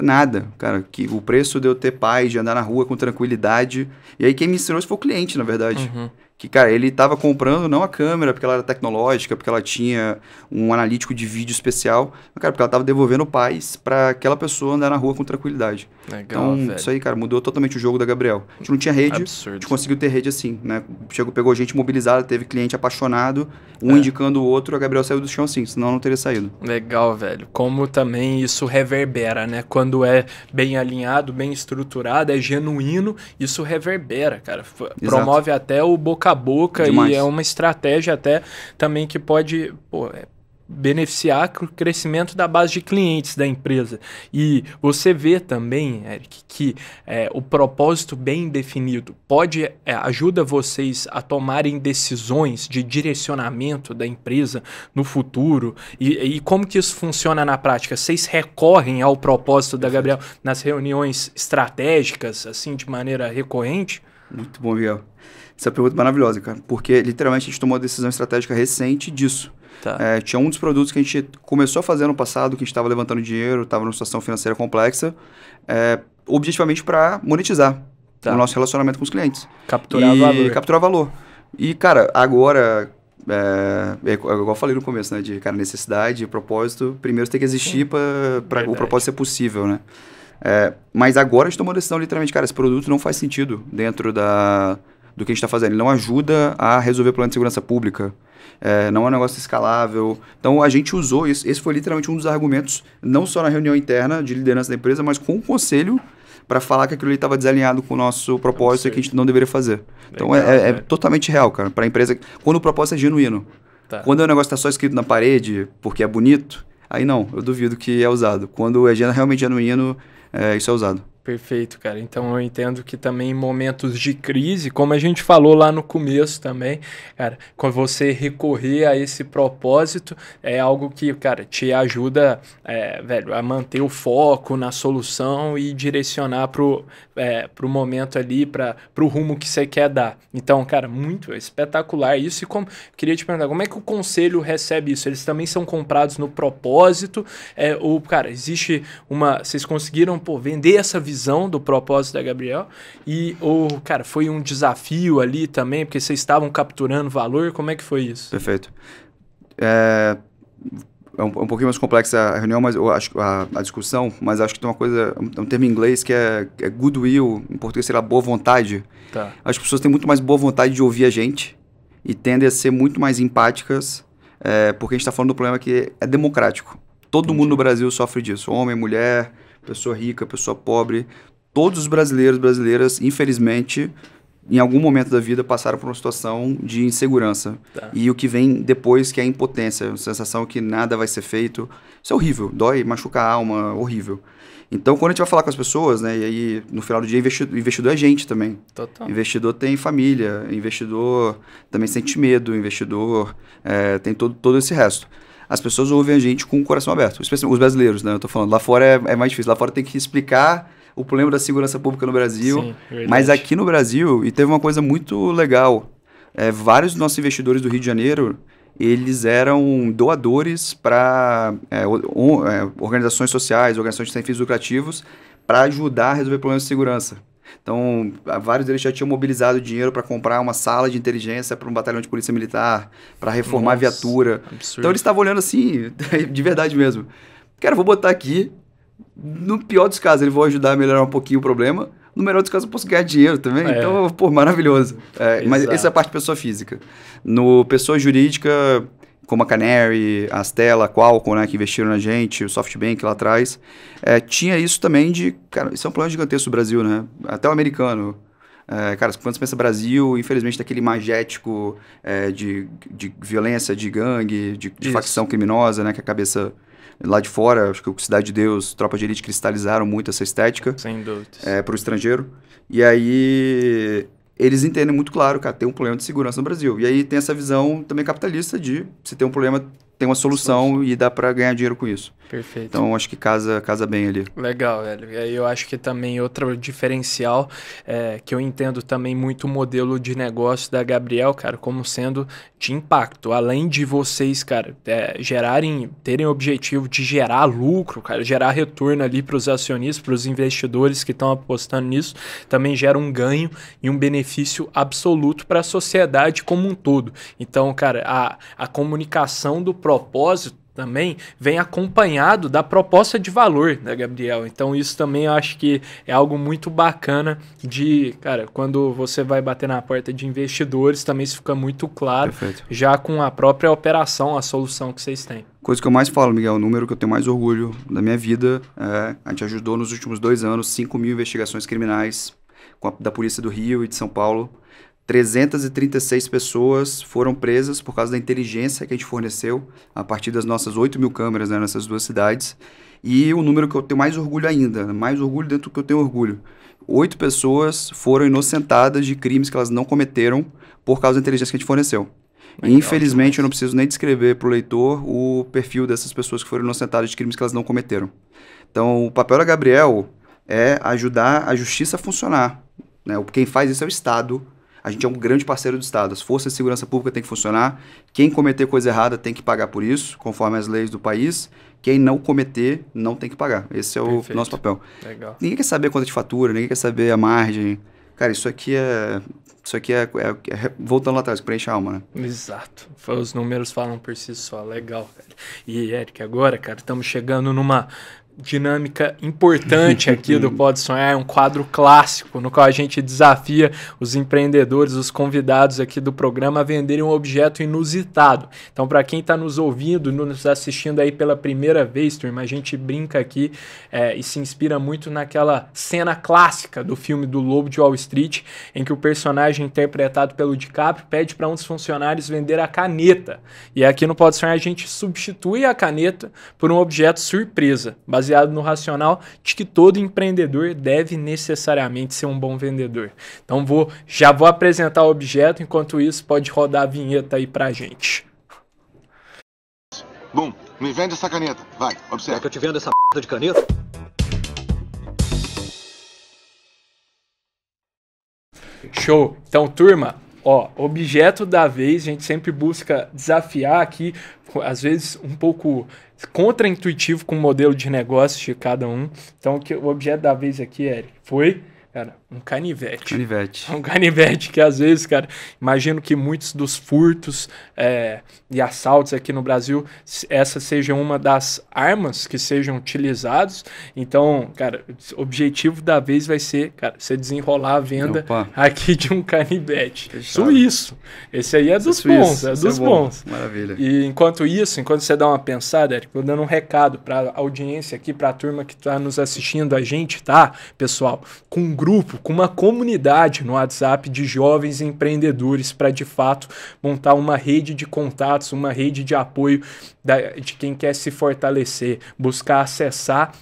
Nada, cara, que o preço de eu ter paz, de andar na rua com tranquilidade. E aí quem me ensinou isso foi o cliente, na verdade. Uhum que, cara, ele estava comprando não a câmera porque ela era tecnológica, porque ela tinha um analítico de vídeo especial, mas, cara, porque ela estava devolvendo paz para aquela pessoa andar na rua com tranquilidade. Legal, então, velho. isso aí, cara, mudou totalmente o jogo da Gabriel. A gente não tinha rede, Absurdo. a gente conseguiu ter rede assim, né? Chegou, pegou gente mobilizada, teve cliente apaixonado, um é. indicando o outro, a Gabriel saiu do chão assim, senão não teria saído. Legal, velho. Como também isso reverbera, né? Quando é bem alinhado, bem estruturado, é genuíno, isso reverbera, cara. Promove Exato. até o boca boca a boca Demais. e é uma estratégia até também que pode pô, é beneficiar o crescimento da base de clientes da empresa. E você vê também, Eric, que é, o propósito bem definido pode é, ajuda vocês a tomarem decisões de direcionamento da empresa no futuro. E, e como que isso funciona na prática? Vocês recorrem ao propósito da Gabriel nas reuniões estratégicas, assim, de maneira recorrente? Muito bom, Gabriel. Essa pergunta é maravilhosa, cara. Porque literalmente a gente tomou uma decisão estratégica recente disso. Tá. É, tinha um dos produtos que a gente começou a fazer no passado, que a gente estava levantando dinheiro, estava numa situação financeira complexa, é, objetivamente para monetizar tá. o nosso relacionamento com os clientes. Capturar e valor. Capturar valor. E, cara, agora, é, é igual eu falei no começo, né? De, cara, necessidade, propósito, primeiro tem que existir para o propósito ser possível, né? É, mas agora a gente tomou a decisão, literalmente, cara, esse produto não faz sentido dentro da do que a gente está fazendo. Ele não ajuda a resolver o problema de segurança pública. É, não é um negócio escalável. Então a gente usou isso. Esse foi literalmente um dos argumentos, não só na reunião interna de liderança da empresa, mas com o conselho para falar que aquilo ali estava desalinhado com o nosso propósito e que a gente não deveria fazer. Então é, é, é, né? totalmente real, cara. Para a empresa, quando o propósito é genuíno. Tá. Quando o negócio está só escrito na parede porque é bonito, aí não, eu duvido que é usado. Quando é realmente genuíno, é, isso é usado. Perfeito, cara. Então eu entendo que também em momentos de crise, como a gente falou lá no começo também, cara, com você recorrer a esse propósito é algo que, cara, te ajuda, é, velho, a manter o foco na solução e direcionar pro, é, pro momento ali, para pro rumo que você quer dar. Então, cara, muito espetacular isso. E como, queria te perguntar, como é que o conselho recebe isso? Eles também são comprados no propósito? É, ou, cara, existe uma. Vocês conseguiram, pô, vender essa visão? visão do propósito da Gabriel. E, ou, cara, foi um desafio ali também, porque vocês estavam capturando valor. Como é que foi isso? Perfeito. É, é um, é um, pouquinho mais complexa a reunião, mas eu acho a, a, discussão, mas acho que tem uma coisa, um, um termo em inglês que é, é, goodwill, em português será boa vontade. Tá. As pessoas têm muito mais boa vontade de ouvir a gente e tendem a ser muito mais empáticas, é, porque a gente está falando do problema que é democrático. Todo Entendi. mundo no Brasil sofre disso, homem, mulher, pessoa rica, pessoa pobre, todos os brasileiros, brasileiras, infelizmente, em algum momento da vida passaram por uma situação de insegurança. Tá. E o que vem depois que é a impotência, a sensação que nada vai ser feito. Isso é horrível, dói, machuca a alma, horrível. Então, quando a gente vai falar com as pessoas, né, e aí no final do dia, investidor, investidor é gente também. Total. Investidor tem família, investidor também sente medo, investidor é, tem todo, todo esse resto as pessoas ouvem a gente com o coração aberto. Os brasileiros, né? Eu tô falando. Lá fora é, é mais difícil. Lá fora tem que explicar o problema da segurança pública no Brasil. Sim, mas aqui no Brasil, e teve uma coisa muito legal. É, vários dos nossos investidores do Rio de Janeiro, eles eram doadores para é, é, organizações sociais, organizações sem fins lucrativos, para ajudar a resolver problemas de segurança. Então, vários deles já tinham mobilizado dinheiro para comprar uma sala de inteligência para um batalhão de polícia militar, para reformar Nossa, a viatura. Absurdo. Então, eles estavam olhando assim, de verdade mesmo. Cara, vou botar aqui. No pior dos casos, eles vão ajudar a melhorar um pouquinho o problema. No melhor dos casos, eu posso ganhar dinheiro também. É. Então, pô, maravilhoso. É, mas essa é a parte pessoa física. No pessoa jurídica, como a Canary, a Stella, a Qualcomm, né, que investiram na gente, o SoftBank lá atrás, é, tinha isso também de, cara, isso é um problema gigantesco do Brasil, né? Até o americano. É, cara, quando você pensa Brasil, infelizmente daquele magético é, de, de violência, de gangue, de, de facção criminosa, né? Que a cabeça lá de fora, acho que o Cidade de Deus, Tropa de Elite cristalizaram muito essa estética. Sem dúvidas. É, para o estrangeiro. E aí eles entendem muito claro, cara, tem um problema de segurança no Brasil. E aí tem essa visão também capitalista de se tem um problema tem uma solução e dá para ganhar dinheiro com isso. Perfeito. Então acho que casa, casa bem ali. Legal, velho. E aí eu acho que também outro diferencial é, que eu entendo também muito o modelo de negócio da Gabriel, cara, como sendo de impacto. Além de vocês, cara, é, gerarem, terem o objetivo de gerar lucro, cara, gerar retorno ali para os acionistas, para os investidores que estão apostando nisso, também gera um ganho e um benefício absoluto para a sociedade como um todo. Então, cara, a, a comunicação do propósito também vem acompanhado da proposta de valor né, Gabriel. Então isso também eu acho que é algo muito bacana de, cara, quando você vai bater na porta de investidores, também isso fica muito claro, Perfeito. já com a própria operação, a solução que vocês têm. Coisa que eu mais falo, Miguel, o número que eu tenho mais orgulho da minha vida, é, a gente ajudou nos últimos dois anos 5 mil investigações criminais a, da Polícia do Rio e de São Paulo. 336 pessoas foram presas por causa da inteligência que a gente forneceu a partir das nossas 8 mil câmeras né, nessas duas cidades. E o número que eu tenho mais orgulho ainda, né, mais orgulho dentro do que eu tenho orgulho. Oito pessoas foram inocentadas de crimes que elas não cometeram por causa da inteligência que a gente forneceu. Infelizmente, eu não preciso nem descrever para o leitor o perfil dessas pessoas que foram inocentadas de crimes que elas não cometeram. Então, o papel da Gabriel é ajudar a justiça a funcionar. Né? Quem faz isso é o Estado a gente é um grande parceiro do Estado. As forças de segurança pública têm que funcionar. Quem cometer coisa errada tem que pagar por isso, conforme as leis do país. Quem não cometer não tem que pagar. Esse é Perfeito. o nosso papel. Legal. Ninguém quer saber quanto é de fatura, ninguém quer saber a margem. Cara, isso aqui é. Isso aqui é, é, é, é, voltando lá atrás, preenche a alma, né? Exato. Os números falam por si só. Legal, velho. E, Eric, agora, cara, estamos chegando numa dinâmica importante aqui do Pode Sonhar, um quadro clássico no qual a gente desafia os empreendedores, os convidados aqui do programa a venderem um objeto inusitado. Então, para quem está nos ouvindo, nos assistindo aí pela primeira vez, turma, a gente brinca aqui é, e se inspira muito naquela cena clássica do filme do Lobo de Wall Street, em que o personagem interpretado pelo DiCaprio pede para um dos funcionários vender a caneta. E aqui no Pode Sonhar a gente substitui a caneta por um objeto surpresa, baseado baseado no racional de que todo empreendedor deve necessariamente ser um bom vendedor. Então vou, já vou apresentar o objeto, enquanto isso pode rodar a vinheta aí pra gente. Bom, me vende essa caneta. Vai, observa. É que eu te vendo essa p... de caneta? Show. Então, turma, Ó, objeto da vez, a gente sempre busca desafiar aqui, às vezes um pouco contraintuitivo com o modelo de negócio de cada um. Então, o objeto da vez aqui, Eric, foi, cara, um canivete. Canivete. Um canivete que às vezes, cara, imagino que muitos dos furtos é, e assaltos aqui no Brasil, essa seja uma das armas que sejam utilizados. Então, cara, o objetivo da vez vai ser, cara, você desenrolar a venda Opa. aqui de um canivete. Fechado. Suíço. Esse aí é, é dos Suíço. bons, é, é dos é bons. Maravilha. E enquanto isso, enquanto você dá uma pensada, Eric, vou dando um recado para audiência aqui, para a turma que está nos assistindo, a gente tá, pessoal, com um grupo com uma comunidade no WhatsApp de jovens empreendedores para de fato montar uma rede de contatos, uma rede de apoio da, de quem quer se fortalecer, buscar acessar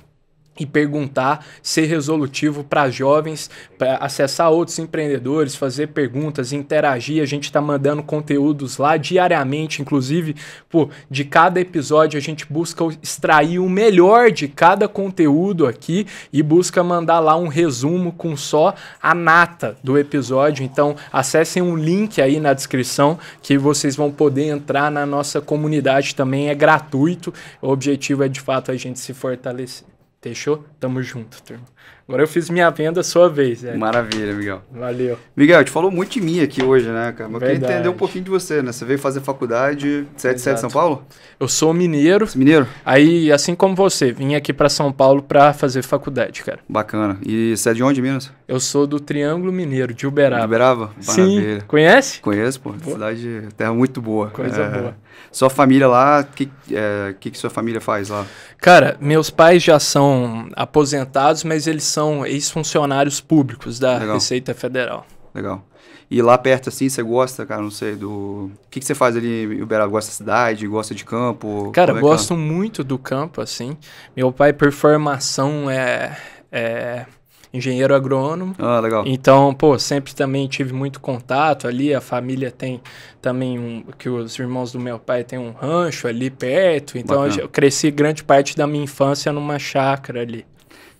e perguntar, ser resolutivo para jovens, para acessar outros empreendedores, fazer perguntas, interagir. A gente está mandando conteúdos lá diariamente, inclusive, pô, de cada episódio a gente busca extrair o melhor de cada conteúdo aqui e busca mandar lá um resumo com só a nata do episódio. Então, acessem um link aí na descrição que vocês vão poder entrar na nossa comunidade também, é gratuito. O objetivo é de fato a gente se fortalecer. Fechou? Tamo junto, turma. Agora eu fiz minha venda, sua vez. Eric. Maravilha, Miguel. Valeu. Miguel, te falou muito de mim aqui hoje, né, cara? Mas eu queria entender um pouquinho de você, né? Você veio fazer faculdade, sete, sete, São Paulo? Eu sou mineiro. Você é mineiro? Aí, assim como você, vim aqui para São Paulo para fazer faculdade, cara. Bacana. E você é de onde, Minas? Eu sou do Triângulo Mineiro, de Uberaba. Uberaba? Maravilha. Sim. Conhece? Conheço, pô. pô. Cidade, terra muito boa. Coisa é... boa. Sua família lá, o que, é, que, que sua família faz lá? Cara, meus pais já são aposentados, mas eles são ex-funcionários públicos da Legal. Receita Federal. Legal. E lá perto, assim, você gosta, cara, não sei, do... O que, que você faz ali em Uberaba? Gosta da cidade? Gosta de campo? Cara, é, é gosto muito do campo, assim. Meu pai, por formação, é... é engenheiro agrônomo. Ah, legal. Então, pô, sempre também tive muito contato ali. A família tem também um. que os irmãos do meu pai têm um rancho ali perto. Então, eu, eu cresci grande parte da minha infância numa chácara ali.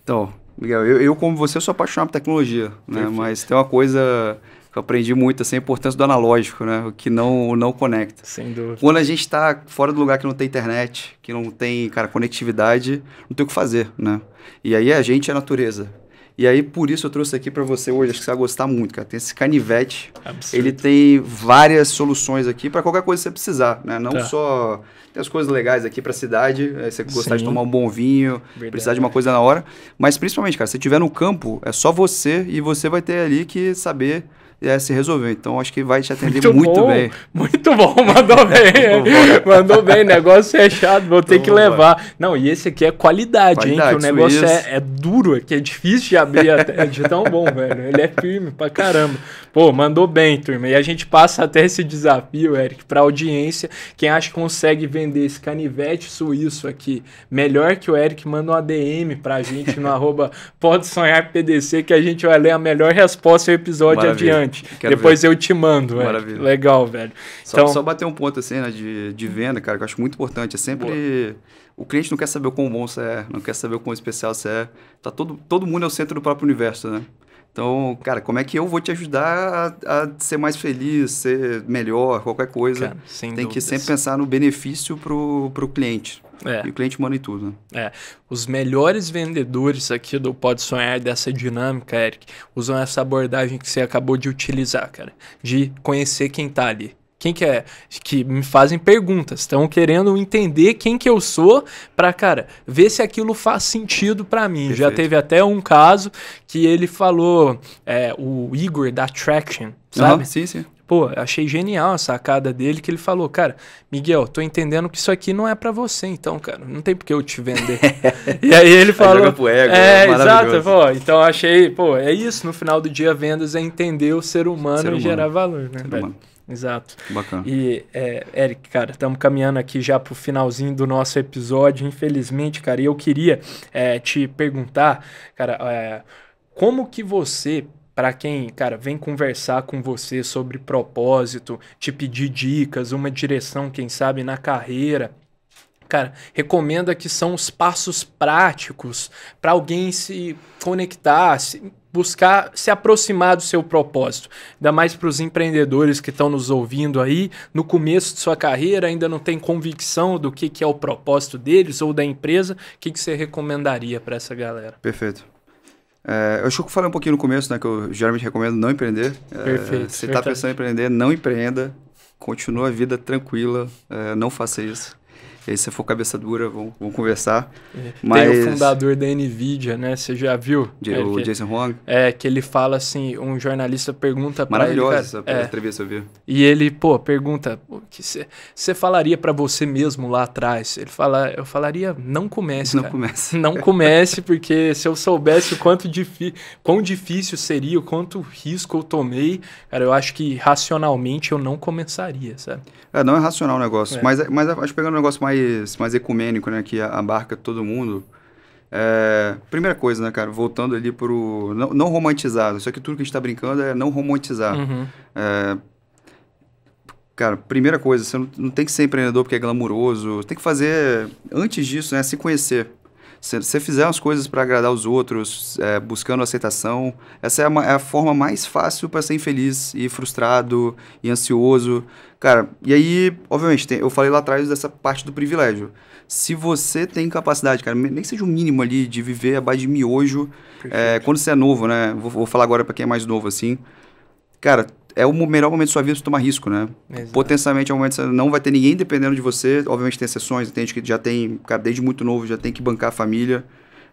Então, Miguel, eu, eu como você, eu sou apaixonado por tecnologia, né? Perfeito. Mas tem uma coisa que eu aprendi muito, assim, a importância do analógico, né? O que não, não conecta. Sem dúvida. Quando a gente está fora do lugar que não tem internet, que não tem, cara, conectividade, não tem o que fazer, né? E aí a gente é a natureza. E aí, por isso, eu trouxe aqui para você hoje. Acho que você vai gostar muito, cara. Tem esse canivete. Absurdo. Ele tem várias soluções aqui para qualquer coisa que você precisar, né? Não tá. só. Tem as coisas legais aqui para cidade. Se é, você gostar Sim. de tomar um bom vinho, Verdade. precisar de uma coisa na hora. Mas, principalmente, cara, se estiver no campo, é só você e você vai ter ali que saber é, se resolveu. Então acho que vai te atender muito, muito bom, bem. Muito bom, mandou bem. mandou bem, negócio fechado, é vou ter que então, levar. Vai. Não, e esse aqui é qualidade, qualidade hein? Que o negócio é, é, duro, aqui é, é difícil de abrir até. É de tão bom, velho. Ele é firme pra caramba. Pô, mandou bem, turma. E a gente passa até esse desafio, Eric, pra audiência. Quem acha que consegue vender esse canivete suíço aqui melhor que o Eric, manda uma DM pra gente no arroba pode sonhar PDC que a gente vai ler a melhor resposta ao episódio Maravilha. adiante. Quero Depois ver. eu te mando, Maravilha. Velho. Legal, velho. Só, então... só bater um ponto assim, né, de, de venda, cara, que eu acho muito importante. É sempre. Boa. O cliente não quer saber o quão bom você é, não quer saber o quão especial você é. Tá todo, todo mundo é o centro do próprio universo, né? Então, cara, como é que eu vou te ajudar a, a ser mais feliz, ser melhor, qualquer coisa? Cara, Tem dúvidas. que sempre pensar no benefício pro, pro cliente. É. E o cliente manda em tudo. Né? É. Os melhores vendedores aqui do Pode Sonhar dessa dinâmica, Eric, usam essa abordagem que você acabou de utilizar, cara. De conhecer quem tá ali. Quem que é? Que me fazem perguntas, estão querendo entender quem que eu sou para cara, ver se aquilo faz sentido para mim. Perfeito. Já teve até um caso que ele falou, é, o Igor da Traction, sabe? Uhum, sim, sim. Pô, achei genial a sacada dele que ele falou, cara, Miguel, tô entendendo que isso aqui não é para você, então, cara, não tem porque eu te vender. e aí ele falou, aí pro ego, é, é exato, pô, então achei, pô, é isso, no final do dia vendas é entender o ser humano ser e gerar valor, né, ser Exato. Bacana. E, é, Eric, cara, estamos caminhando aqui já pro finalzinho do nosso episódio, infelizmente, cara. E eu queria é, te perguntar, cara, é, como que você para quem, cara, vem conversar com você sobre propósito, te pedir dicas, uma direção, quem sabe, na carreira. Cara, recomenda que são os passos práticos para alguém se conectar, se buscar se aproximar do seu propósito. Ainda mais para os empreendedores que estão nos ouvindo aí, no começo de sua carreira, ainda não tem convicção do que, que é o propósito deles ou da empresa. O que, que você recomendaria para essa galera? Perfeito. É, eu acho que eu falei um pouquinho no começo, né? Que eu geralmente recomendo não empreender. É, Perfeito. É, se está pensando em empreender, não empreenda. Continua a vida tranquila. É, não faça isso. E aí, se for cabeça dura, vamos, vamos conversar. É. Mas... Tem o fundador da NVIDIA, né? Você já viu? De, é, o que, é Jason Huang? É, que ele fala assim, um jornalista pergunta para ele... Maravilhosa essa é, entrevista, eu vi. E ele, pô, pergunta que você falaria para você mesmo lá atrás? Ele fala, eu falaria, não comece. Não cara. comece. Não comece, porque se eu soubesse o quanto quão difícil seria, o quanto risco eu tomei, cara, eu acho que racionalmente eu não começaria, sabe? É, não é racional o negócio, é. mas, é, mas é, acho que pegando um negócio mais, mais ecumênico, né, que abarca todo mundo. É, primeira coisa, né, cara? Voltando ali pro. Não, não romantizar. Só que tudo que a gente tá brincando é não romantizar. Uhum. É, Cara, primeira coisa, você não, não tem que ser empreendedor porque é glamuroso. Tem que fazer, antes disso, né, se conhecer. Se você fizer as coisas para agradar os outros, é, buscando aceitação, essa é a, é a forma mais fácil para ser infeliz e frustrado e ansioso. Cara, e aí, obviamente, tem, eu falei lá atrás dessa parte do privilégio. Se você tem capacidade, cara, nem seja o mínimo ali de viver a base de miojo, é, quando você é novo, né? Vou, vou falar agora para quem é mais novo, assim. Cara, é o melhor momento da sua vida para tomar risco, né? Exato. Potencialmente é um momento que você não vai ter ninguém dependendo de você. Obviamente tem exceções, tem gente que já tem, cara, desde muito novo já tem que bancar a família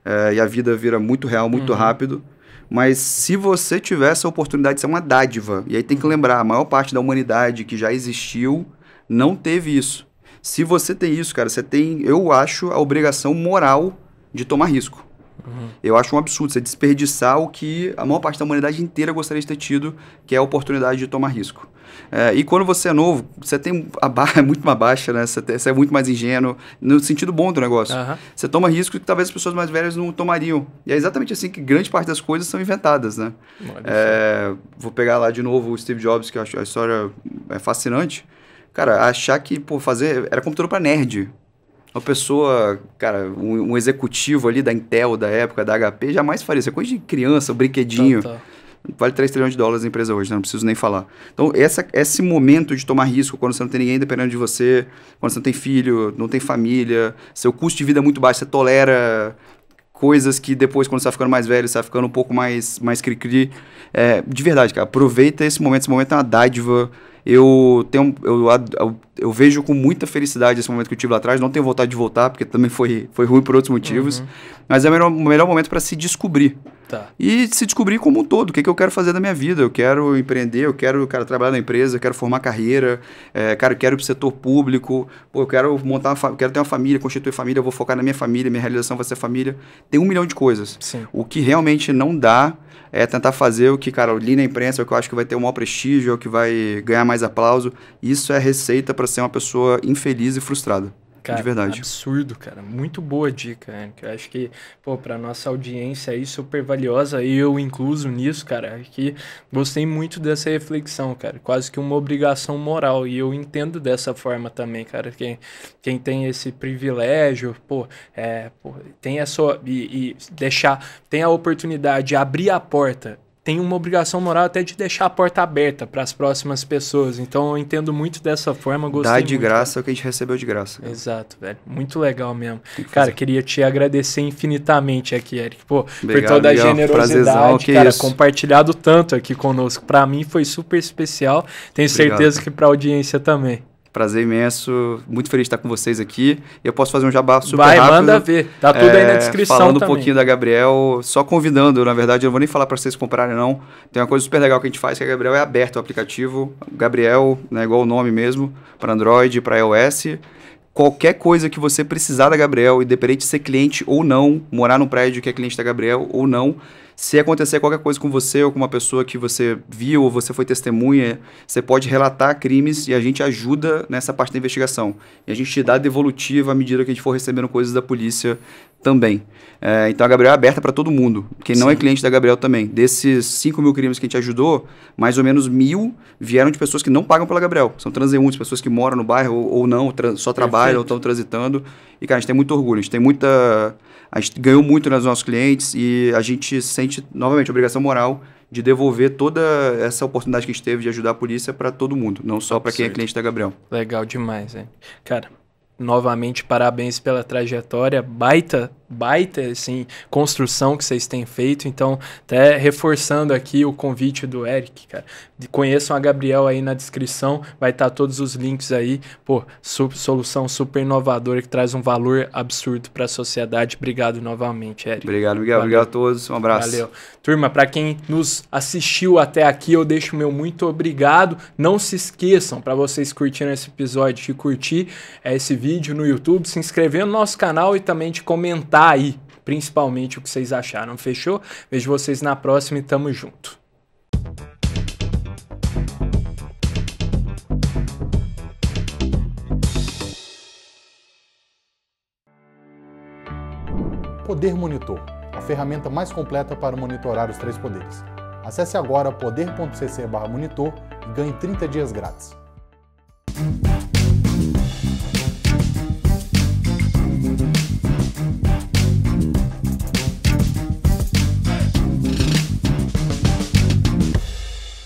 é, e a vida vira muito real, muito uhum. rápido. Mas se você tiver essa oportunidade de ser é uma dádiva, e aí tem que uhum. lembrar, a maior parte da humanidade que já existiu não teve isso. Se você tem isso, cara, você tem, eu acho, a obrigação moral de tomar risco. Uhum. Eu acho um absurdo você desperdiçar o que a maior parte da humanidade inteira gostaria de ter tido, que é a oportunidade de tomar risco. É, e quando você é novo, você tem a barra é muito mais baixa, né? Você, tem, você, é muito mais ingênuo, no sentido bom do negócio. Uhum. Você toma risco que talvez as pessoas mais velhas não tomariam. E é exatamente assim que grande parte das coisas são inventadas, né? É, vou pegar lá de novo o Steve Jobs, que eu acho a história é fascinante. Cara, achar que pô, fazer era computador para nerd uma pessoa, cara, um, um, executivo ali da Intel, da época, da HP, jamais faria. Isso é coisa de criança, um brinquedinho. Tá, tá. Vale 3 trilhões de dólares a empresa hoje, né? não preciso nem falar. Então, essa, esse momento de tomar risco quando você não tem ninguém dependendo de você, quando você não tem filho, não tem família, seu custo de vida é muito baixo, você tolera coisas que depois, quando você vai tá ficando mais velho, você vai tá ficando um pouco mais, mais cri-cri. É, de verdade, cara, aproveita esse momento. Esse momento é uma dádiva eu tenho eu, eu, eu, vejo com muita felicidade esse momento que eu tive lá atrás. Não tenho vontade de voltar, porque também foi, foi ruim por outros motivos. Uhum. Mas é o melhor, melhor momento para se descobrir. Tá. E se descobrir como um todo. O que, é que eu quero fazer da minha vida? Eu quero empreender, eu quero, cara, trabalhar na empresa, eu quero formar carreira, é, cara, eu quero ir pro setor público, pô, eu quero montar eu quero ter uma família, constituir família, eu vou focar na minha família, minha realização vai ser família. Tem um milhão de coisas. Sim. O que realmente não dá é tentar fazer o que, cara, eu li na imprensa, o que eu acho que vai ter o maior prestígio, é o que vai ganhar mais aplauso. Isso é receita para ser uma pessoa infeliz e frustrada. Cara, de verdade. Absurdo, cara. Muito boa dica, Eu acho que, pô, pra nossa audiência aí, super valiosa, e eu incluso nisso, cara, que gostei muito dessa reflexão, cara. Quase que uma obrigação moral. E eu entendo dessa forma também, cara. Quem, quem tem esse privilégio, pô, é, pô tem essa. E, e deixar. Tem a oportunidade de abrir a porta tem uma obrigação moral até de deixar a porta aberta para as próximas pessoas. Então eu entendo muito dessa forma, gostei Dá de muito, graça né? o que a gente recebeu de graça. Cara. Exato, velho. Muito legal mesmo. Que cara, fazer. queria te agradecer infinitamente aqui, Eric, pô, obrigado, por toda obrigado. a generosidade, cara, isso. compartilhado tanto aqui conosco. Para mim foi super especial. Tenho obrigado. certeza que para a audiência também. Prazer imenso. Muito feliz de estar com vocês aqui. Eu posso fazer um jabá super Vai, rápido. Vai, manda ver. Tá tudo é, aí na é, descrição Falando também. um pouquinho da Gabriel, só convidando, na verdade, eu não vou nem falar para vocês comprarem, não. Tem uma coisa super legal que a gente faz, que a Gabriel é aberta o aplicativo. Gabriel, né, igual o nome mesmo, para Android, para iOS qualquer coisa que você precisar da Gabriel, independente de ser cliente ou não, morar num prédio que é cliente da Gabriel ou não, se acontecer qualquer coisa com você ou com uma pessoa que você viu ou você foi testemunha, você pode relatar crimes e a gente ajuda nessa parte da investigação. E a gente te dá devolutiva à medida que a gente for recebendo coisas da polícia também. É, então a Gabriel é aberta para todo mundo. Quem Sim. não é cliente da Gabriel também. Desses 5 mil crimes que a gente ajudou, mais ou menos mil vieram de pessoas que não pagam pela Gabriel. São transeuntes, pessoas que moram no bairro ou, ou não, só trabalham Perfeito. ou estão transitando. E, cara, a gente tem muito orgulho, a gente tem muita. A gente ganhou muito nos nossos clientes e a gente sempre sente, novamente, obrigação moral de devolver toda essa oportunidade que a gente teve de ajudar a polícia para todo mundo, não só para quem é cliente da Gabriel. Legal demais, hein? Cara, novamente parabéns pela trajetória, baita, baita, assim, construção que vocês têm feito. Então, até reforçando aqui o convite do Eric, cara. Conheçam a Gabriel aí na descrição, vai estar tá todos os links aí. Pô, solução super inovadora que traz um valor absurdo para a sociedade. Obrigado novamente, Eric. Obrigado, Miguel. Valeu. Obrigado a todos. Um abraço. Valeu. Turma, para quem nos assistiu até aqui, eu deixo meu muito obrigado. Não se esqueçam para vocês curtirem esse episódio, de curtir é, esse vídeo vídeo no YouTube, se inscrever no nosso canal e também de comentar aí, principalmente o que vocês acharam. Fechou? Vejo vocês na próxima e tamo junto. Poder Monitor, a ferramenta mais completa para monitorar os três poderes. Acesse agora poder.cc/monitor e ganhe 30 dias grátis.